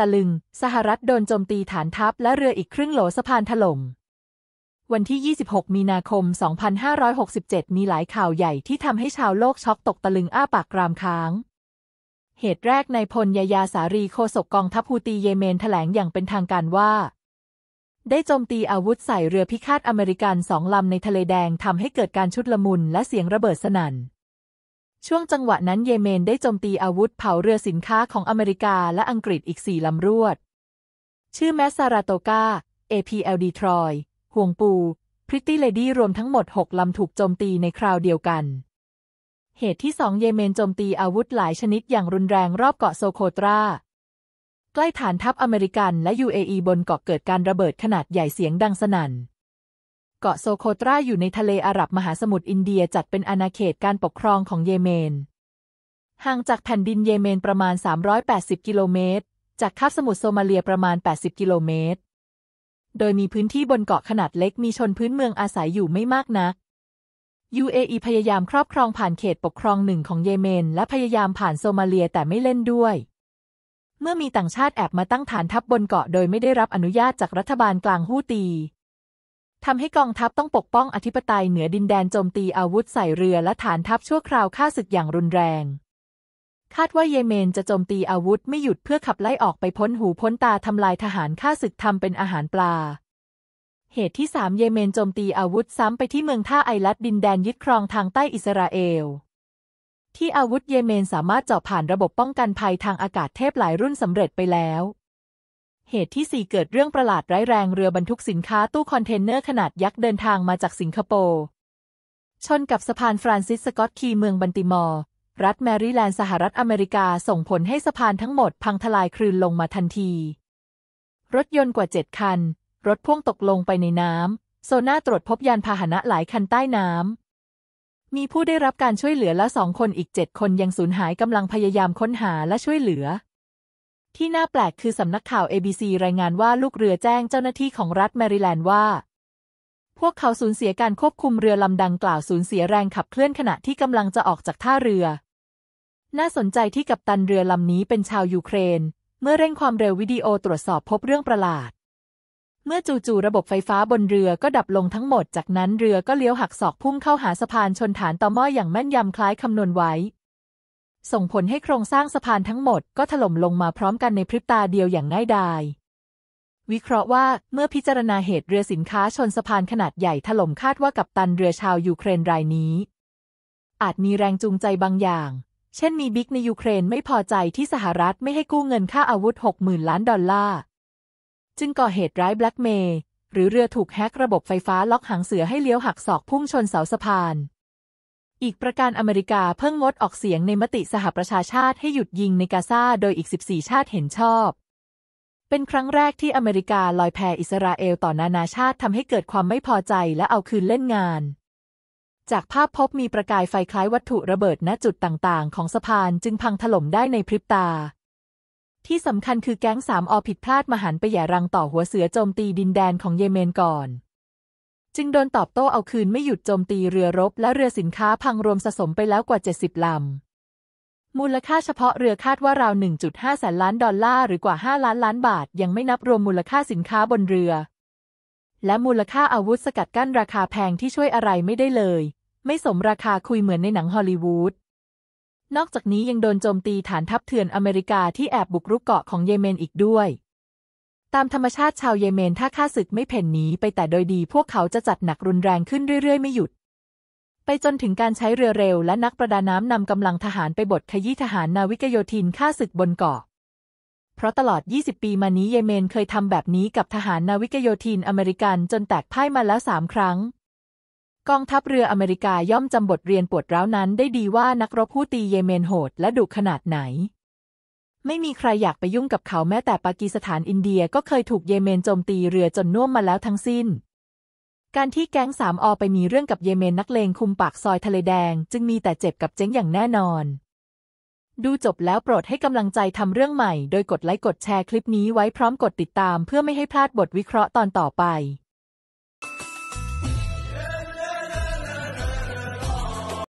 ตะลึงสหรัฐโดนโจมตีฐานทัพและเรืออีกครึ่งโหลสะพานถล่ม วันที่ 26 มีนาคม 2567 มีหลายข่าวใหญ่ที่ทำให้ชาวโลกช็อกตกตะลึงอ้าปากกรามค้าง เหตุแรกในพลยายาสารีโคศกกองทัพฮูตีเยเมนถแถลงอย่างเป็นทางการว่า ได้โจมตีอาวุธใส่เรือพิฆาตอเมริกันสองลำในทะเลแดงทำให้เกิดการชุดละมุนและเสียงระเบิดสนั่นช่วงจังหวะนั้นเยเมนได้โจมตีอาวุธเผาเรือสินค้าของอเมริกาและอังกฤษอีกสี่ลำรวด ชื่อแมสซาราโตกา APLD ทรอยห่วงปู พริตตี้เลดี้รวมทั้งหมด 6 ลำถูกโจมตีในคราวเดียวกัน เหตุที่สองเยเมนโจมตีอาวุธหลายชนิดอย่างรุนแรงรอบเกาะโซโคตรา ใกล้ฐานทัพอเมริกันและ UAE บนเกาะเกิดการระเบิดขนาดใหญ่เสียงดังสนัน่นเกาะโซโคตราอยู่ในทะเลอาหรับมหาสมุทรอินเดียจัดเป็นอาณาเขตการปกครองของเยเมนห่างจากแผ่นดินเยเมนประมาณ 380กิโลเมตรจากคาบสมุทรโซมาเลียประมาณ 80กิโลเมตรโดยมีพื้นที่บนเกาะขนาดเล็ก มีชนพื้นเมืองอาศัยอยู่ไม่มากนัก UAE พยายามครอบครองผ่านเขตปกครองหนึ่งของเยเมน และพยายามผ่านโซมาเลียแต่ไม่เล่นด้วย เมื่อมีต่างชาติแอบมาตั้งฐานทัพบบนเกาะโดยไม่ได้รับอนุญาตจากรัฐบาลกลางฮูตีทำให้กองทัพต้องปกป้องอธิปไตยเหนือดินแดนโจมตีอาวุธใส่เรือและฐานทัพชั่วคราวฆ่าศึกอย่างรุนแรง คาดว่าเยเมนจะโจมตีอาวุธไม่หยุดเพื่อขับไล่ออกไปพ้นหูพ้นตาทำลายทหารฆ่าศึกทำเป็นอาหารปลา เหตุที่3เยเมนโจมตีอาวุธซ้ำไปที่เมืองท่าไอรัดดินแดนยึดครองทางใต้อิสราเอล ที่อาวุธเยเมนสามารถเจาะผ่านระบบป้องกันภัยทางอากาศเทพหลายรุ่นสำเร็จไปแล้วเหตุที่4เกิดเรื่องประหลาดร้ายแรงเรือบรรทุกสินค้าตู้คอนเทนเนอร์ขนาดยักษ์เดินทางมาจากสิงคโปร์ชนกับสะพานฟรานซิสสกอตคีเมืองบันติมอร์รัฐแมริแลนด์สหรัฐอเมริกาส่งผลให้สะพานทั้งหมดพังทลายคลื่นลงมาทันที รถยนต์กว่า 7 คัน รถพ่วงตกลงไปในน้ำ โซน่าตรวจพบยานพาหนะหลายคันใต้น้ำมีผู้ได้รับการช่วยเหลือและสองคนอีก 7 คนยังสูญหายกำลังพยายามค้นหาและช่วยเหลือที่น่าแปลกคือสำนักข่าว ABC รายงานว่าลูกเรือแจ้งเจ้าหน้าที่ของรัฐแมริแลนด์ว่า พวกเขาสูญเสียการควบคุมเรือลำดังกล่าวสูญเสียแรงขับเคลื่อนขณะที่กำลังจะออกจากท่าเรือ น่าสนใจที่กัปตันเรือลำนี้เป็นชาวยูเครน เมื่อเร่งความเร็ววิดีโอตรวจสอบพบเรื่องประหลาด เมื่อจู่ๆระบบไฟฟ้าบนเรือก็ดับลงทั้งหมด จากนั้นเรือก็เลี้ยวหักศอกพุ่งเข้าหาสะพานชนฐานต่อหม้ออย่างแม่นยำคล้ายคำนวณไว้ส่งผลให้โครงสร้างสะพานทั้งหมดก็ถล่มลงมาพร้อมกันในพริบตาเดียวอย่างง่ายดาย วิเคราะห์ว่าเมื่อพิจารณาเหตุเรือสินค้าชนสะพานขนาดใหญ่ถล่มคาดว่ากับตันเรือชาวยูเครนรายนี้ อาจมีแรงจูงใจบางอย่าง เช่นมีบิ๊กในยูเครนไม่พอใจที่สหรัฐไม่ให้กู้เงินค่าอาวุธ 60,000 ล้านดอลลาร์จึงก่อเหตุร้ายแบล็กเมย์หรือเรือถูกแฮกระบบไฟฟ้าล็อกหางเสือให้เลี้ยวหักศอกพุ่งชนเสาสะพานอีกประการอเมริกาเพิ่งงดออกเสียงในมติสหประชาชาติให้หยุดยิงในกาซาโดยอีก 14 ชาติเห็นชอบ เป็นครั้งแรกที่อเมริกาลอยแพอิสราเอลต่อนานาชาติทำให้เกิดความไม่พอใจและเอาคืนเล่นงาน จากภาพพบมีประกายไฟคล้ายวัตถุระเบิดณจุดต่างๆของสะพานจึงพังถล่มได้ในพริบตา ที่สำคัญคือแก๊งสามอผิดพลาดมหันไปแย่รังต่อหัวเสือโจมตีดินแดนของเยเมนก่อนจึงโดนตอบโต้เอาคืนไม่หยุดโจมตีเรือรบและเรือสินค้าพังรวมสะสมไปแล้วกว่า 70 ลำ มูลค่าเฉพาะเรือคาดว่าราว 1.5แสนล้านดอลลาร์หรือกว่า 5 ล้านล้านบาทยังไม่นับรวมมูลค่าสินค้าบนเรือ และมูลค่าอาวุธสกัดกั้นราคาแพงที่ช่วยอะไรไม่ได้เลย ไม่สมราคาคุยเหมือนในหนังฮอลลีวูด นอกจากนี้ยังโดนโจมตีฐานทัพเถื่อนอเมริกาที่แอบบุกรุกเกาะของเยเมนอีกด้วยตามธรรมชาติชาวเยเมนถ้าข้าศึกไม่แผ่นหนีไปแต่โดยดี พวกเขาจะจัดหนักรุนแรงขึ้นเรื่อยๆไม่หยุด ไปจนถึงการใช้เรือเร็วและนักประดาน้ำนำกำลังทหารไปบดขยี้ทหารนาวิกโยธินข้าศึกบนเกาะ เพราะตลอด 20 ปีมานี้เยเมนเคยทำแบบนี้กับทหารนาวิกโยธินอเมริกันจนแตกพ่ายมาแล้วสามครั้ง กองทัพเรืออเมริกาย่อมจำบทเรียนปวดร้าวนั้นได้ดีว่านักรบผู้ตีเยเมนโหดและดุขนาดไหนไม่มีใครอยากไปยุ่งกับเขาแม้แต่ปากีสถานอินเดีย ก็เคยถูกเยเมนโจมตีเรือจนน่วมมาแล้วทั้งสิ้น การที่แก๊งสามอไปมีเรื่องกับเยเมนนักเลงคุมปากซอยทะเลแดงจึงมีแต่เจ็บกับเจ๊งอย่างแน่นอน ดูจบแล้วโปรดให้กำลังใจทำเรื่องใหม่ โดยกดไลค์กดแชร์คลิปนี้ไว้พร้อมกดติดตามเพื่อไม่ให้พลาดบทวิเคราะห์ตอนต่อไป